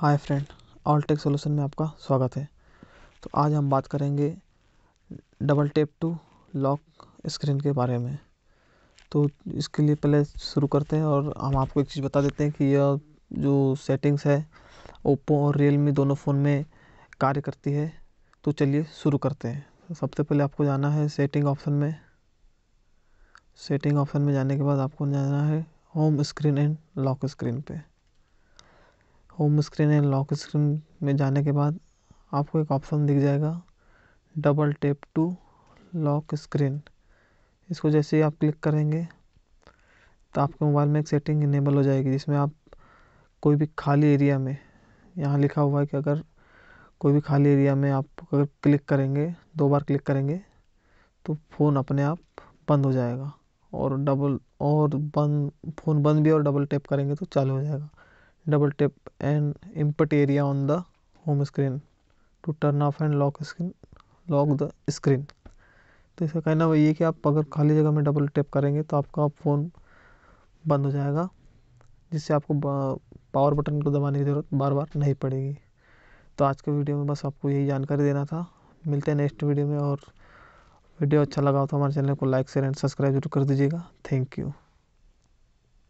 हाय friend All Tech Solution में आपका स्वागत है तो आज हम बात करेंगे double tap to lock screen के बारे में तो इसके लिए पहले शुरू करते हैं और हम आपको एक चीज़ बता देते हैं कि यह जो सेटिंग्स है ओप्पो और रियलमी दोनों फ़ोन में कार्य करती है तो चलिए शुरू करते हैं सबसे पहले आपको जाना है सेटिंग ऑप्शन में सेटिंग ऑप्शन में जाने के बाद आपको जाना है home screen and lock screen पर होम स्क्रीन या लॉक स्क्रीन में जाने के बाद आपको एक ऑप्शन दिख जाएगा double tap to lock screen इसको जैसे ही आप क्लिक करेंगे तो आपके मोबाइल में एक सेटिंग इनेबल हो जाएगी जिसमें आप कोई भी खाली एरिया में यहाँ लिखा हुआ है कि अगर कोई भी खाली एरिया में आप अगर क्लिक करेंगे दो बार क्लिक करेंगे तो फ़ोन अपने आप बंद हो जाएगा और डबल और बंद फ़ोन बंद भी और डबल टैप करेंगे तो चालू हो जाएगा double tap and input area on the home screen to turn off and lock screen lock the screen तो इसका कहना वही है कि आप अगर खाली जगह में डबल टैप करेंगे तो आपका फ़ोन बंद हो जाएगा जिससे आपको पावर बटन को दबाने की ज़रूरत बार बार नहीं पड़ेगी तो आज के वीडियो में बस आपको यही जानकारी देना था मिलते हैं नेक्स्ट वीडियो में और वीडियो अच्छा लगा हो तो हमारे चैनल को लाइक शेयर एंड सब्सक्राइब जरूर कर दीजिएगा थैंक यू